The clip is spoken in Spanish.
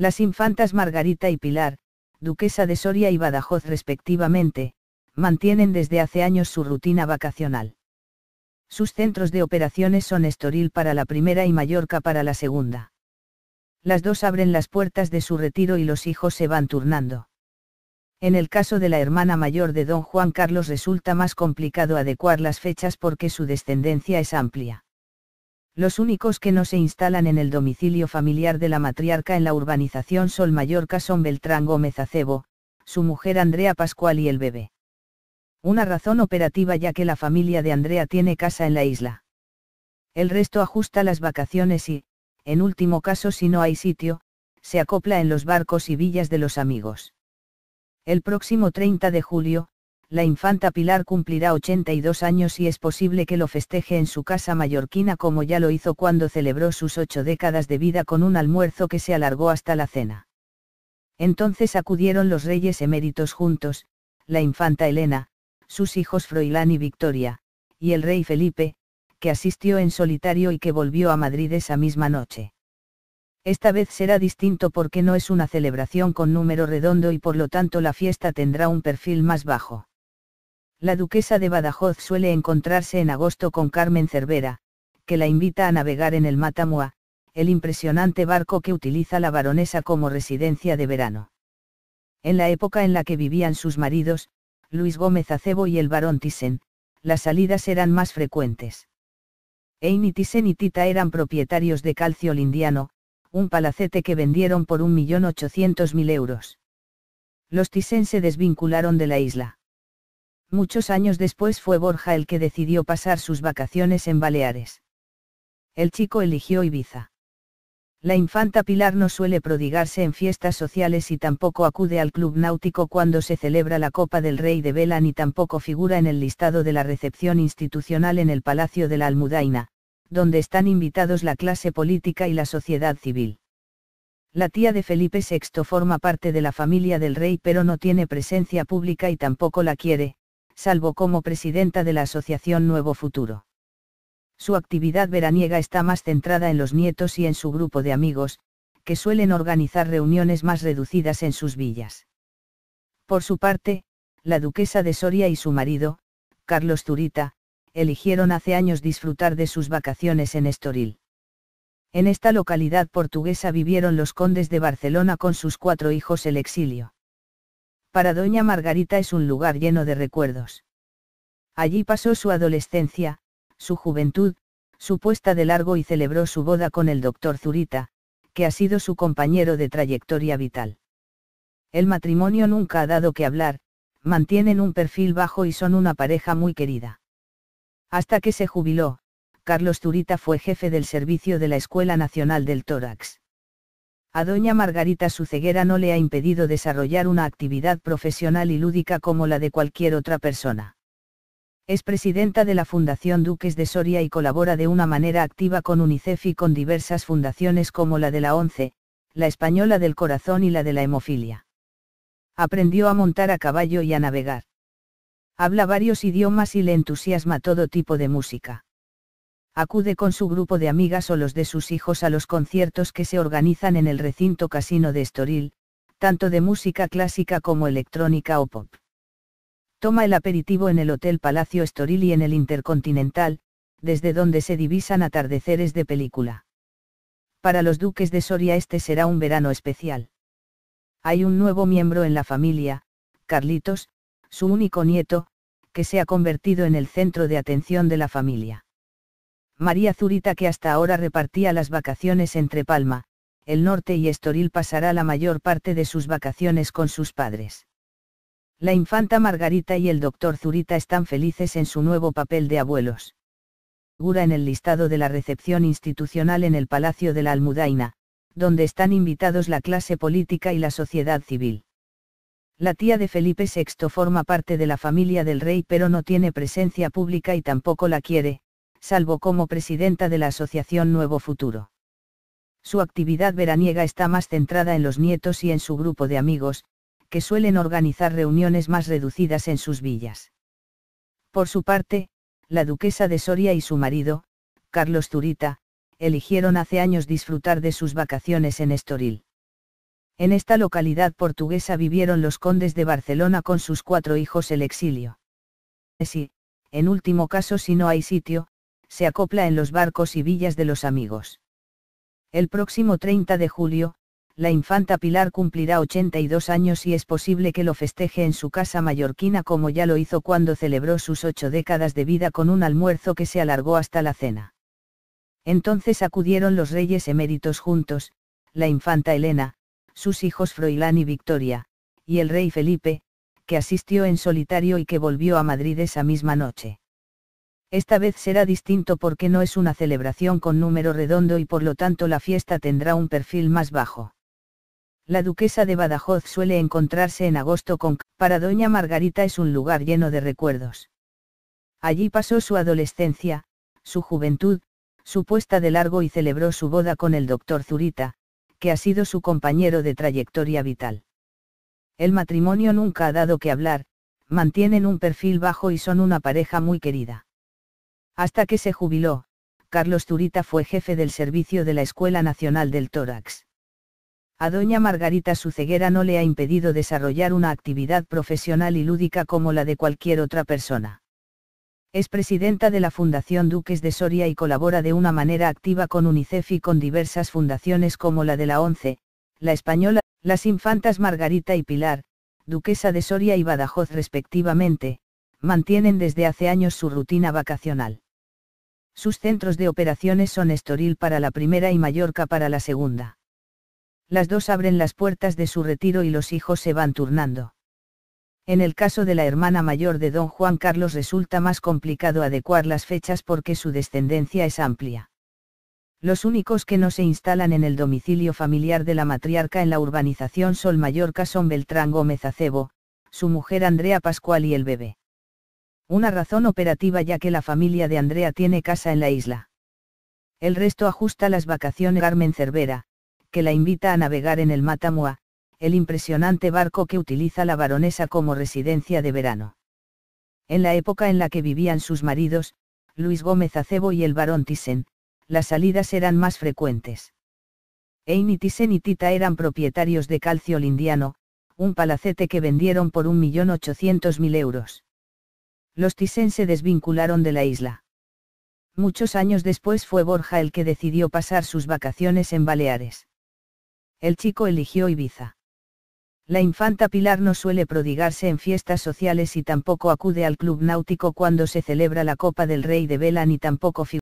Las infantas Margarita y Pilar, duquesa de Soria y Badajoz respectivamente, mantienen desde hace años su rutina vacacional. Sus centros de operaciones son Estoril para la primera y Mallorca para la segunda. Las dos abren las puertas de su retiro y los hijos se van turnando. En el caso de la hermana mayor de don Juan Carlos resulta más complicado adecuar las fechas porque su descendencia es amplia. Los únicos que no se instalan en el domicilio familiar de la matriarca en la urbanización Sol Mallorca son Beltrán Gómez Acebo, su mujer Andrea Pascual y el bebé. Una razón operativa ya que la familia de Andrea tiene casa en la isla. El resto ajusta las vacaciones y, en último caso si no hay sitio, se acopla en los barcos y villas de los amigos. El próximo 30 de julio, la infanta Pilar cumplirá 82 años y es posible que lo festeje en su casa mallorquina como ya lo hizo cuando celebró sus ocho décadas de vida con un almuerzo que se alargó hasta la cena. Entonces acudieron los reyes eméritos juntos, la infanta Elena, sus hijos Froilán y Victoria, y el rey Felipe, que asistió en solitario y que volvió a Madrid esa misma noche. Esta vez será distinto porque no es una celebración con número redondo y por lo tanto la fiesta tendrá un perfil más bajo. La duquesa de Badajoz suele encontrarse en agosto con Carmen Cervera, que la invita a navegar en el Matamua, el impresionante barco que utiliza la baronesa como residencia de verano. En la época en la que vivían sus maridos, Luis Gómez Acebo y el barón Tissen, las salidas eran más frecuentes. Eini Tissen y Tita eran propietarios de Calcio Lindiano, un palacete que vendieron por 1.800.000 euros. Los Tissen se desvincularon de la isla Muchos años después fue Borja el que decidió pasar sus vacaciones en Baleares. El chico eligió Ibiza. La infanta Pilar no suele prodigarse en fiestas sociales y tampoco acude al club náutico cuando se celebra la Copa del Rey de Vela ni tampoco figura en el listado de la recepción institucional en el Palacio de la Almudaina, donde están invitados la clase política y la sociedad civil. La tía de Felipe VI forma parte de la familia del rey pero no tiene presencia pública y tampoco la quiere, salvo como presidenta de la Asociación Nuevo Futuro. Su actividad veraniega está más centrada en los nietos y en su grupo de amigos, que suelen organizar reuniones más reducidas en sus villas. Por su parte, la duquesa de Soria y su marido, Carlos Zurita, eligieron hace años disfrutar de sus vacaciones en Estoril. En esta localidad portuguesa vivieron los condes de Barcelona con sus cuatro hijos el exilio para doña Margarita es un lugar lleno de recuerdos. Allí pasó su adolescencia, su juventud, su puesta de largo y celebró su boda con el doctor Zurita, que ha sido su compañero de trayectoria vital. El matrimonio nunca ha dado que hablar, mantienen un perfil bajo y son una pareja muy querida. Hasta que se jubiló, Carlos Zurita fue jefe del servicio de la Escuela Nacional del Tórax a doña Margarita su ceguera no le ha impedido desarrollar una actividad profesional y lúdica como la de cualquier otra persona. Es presidenta de la Fundación Duques de Soria y colabora de una manera activa con UNICEF y con diversas fundaciones como la de la ONCE, la Española del Corazón y la de la Hemofilia. Aprendió a montar a caballo y a navegar. Habla varios idiomas y le entusiasma todo tipo de música acude con su grupo de amigas o los de sus hijos a los conciertos que se organizan en el recinto casino de Estoril, tanto de música clásica como electrónica o pop. Toma el aperitivo en el Hotel Palacio Estoril y en el Intercontinental, desde donde se divisan atardeceres de película. Para los duques de Soria este será un verano especial. Hay un nuevo miembro en la familia, Carlitos, su único nieto, que se ha convertido en el centro de atención de la familia. María Zurita que hasta ahora repartía las vacaciones entre Palma, el norte y Estoril pasará la mayor parte de sus vacaciones con sus padres. La infanta Margarita y el doctor Zurita están felices en su nuevo papel de abuelos. Figura en el listado de la recepción institucional en el Palacio de la Almudaina, donde están invitados la clase política y la sociedad civil. La tía de Felipe VI forma parte de la familia del rey pero no tiene presencia pública y tampoco la quiere, salvo como presidenta de la Asociación Nuevo Futuro. Su actividad veraniega está más centrada en los nietos y en su grupo de amigos, que suelen organizar reuniones más reducidas en sus villas. Por su parte, la duquesa de Soria y su marido, Carlos Zurita, eligieron hace años disfrutar de sus vacaciones en Estoril. En esta localidad portuguesa vivieron los condes de Barcelona con sus cuatro hijos el exilio. Si, en último caso si no hay sitio, se acopla en los barcos y villas de los amigos. El próximo 30 de julio, la infanta Pilar cumplirá 82 años y es posible que lo festeje en su casa mallorquina como ya lo hizo cuando celebró sus ocho décadas de vida con un almuerzo que se alargó hasta la cena. Entonces acudieron los reyes eméritos juntos, la infanta Elena, sus hijos Froilán y Victoria, y el rey Felipe, que asistió en solitario y que volvió a Madrid esa misma noche. Esta vez será distinto porque no es una celebración con número redondo y por lo tanto la fiesta tendrá un perfil más bajo. La duquesa de Badajoz suele encontrarse en agosto con... Para doña Margarita es un lugar lleno de recuerdos. Allí pasó su adolescencia, su juventud, su puesta de largo y celebró su boda con el doctor Zurita, que ha sido su compañero de trayectoria vital. El matrimonio nunca ha dado que hablar, mantienen un perfil bajo y son una pareja muy querida. Hasta que se jubiló, Carlos Turita fue jefe del servicio de la Escuela Nacional del Tórax. A doña Margarita su ceguera no le ha impedido desarrollar una actividad profesional y lúdica como la de cualquier otra persona. Es presidenta de la Fundación Duques de Soria y colabora de una manera activa con UNICEF y con diversas fundaciones como la de la ONCE, la española, las infantas Margarita y Pilar, duquesa de Soria y Badajoz respectivamente, mantienen desde hace años su rutina vacacional. Sus centros de operaciones son Estoril para la primera y Mallorca para la segunda. Las dos abren las puertas de su retiro y los hijos se van turnando. En el caso de la hermana mayor de don Juan Carlos resulta más complicado adecuar las fechas porque su descendencia es amplia. Los únicos que no se instalan en el domicilio familiar de la matriarca en la urbanización Sol Mallorca son Beltrán Gómez Acebo, su mujer Andrea Pascual y el bebé. Una razón operativa ya que la familia de Andrea tiene casa en la isla. El resto ajusta las vacaciones Carmen Cervera, que la invita a navegar en el Matamua, el impresionante barco que utiliza la baronesa como residencia de verano. En la época en la que vivían sus maridos, Luis Gómez Acebo y el barón Thyssen, las salidas eran más frecuentes. Eini Tissen y Tita eran propietarios de Calcio Lindiano, un palacete que vendieron por 1.800.000 euros los Thyssen se desvincularon de la isla. Muchos años después fue Borja el que decidió pasar sus vacaciones en Baleares. El chico eligió Ibiza. La infanta Pilar no suele prodigarse en fiestas sociales y tampoco acude al club náutico cuando se celebra la Copa del Rey de Vela ni tampoco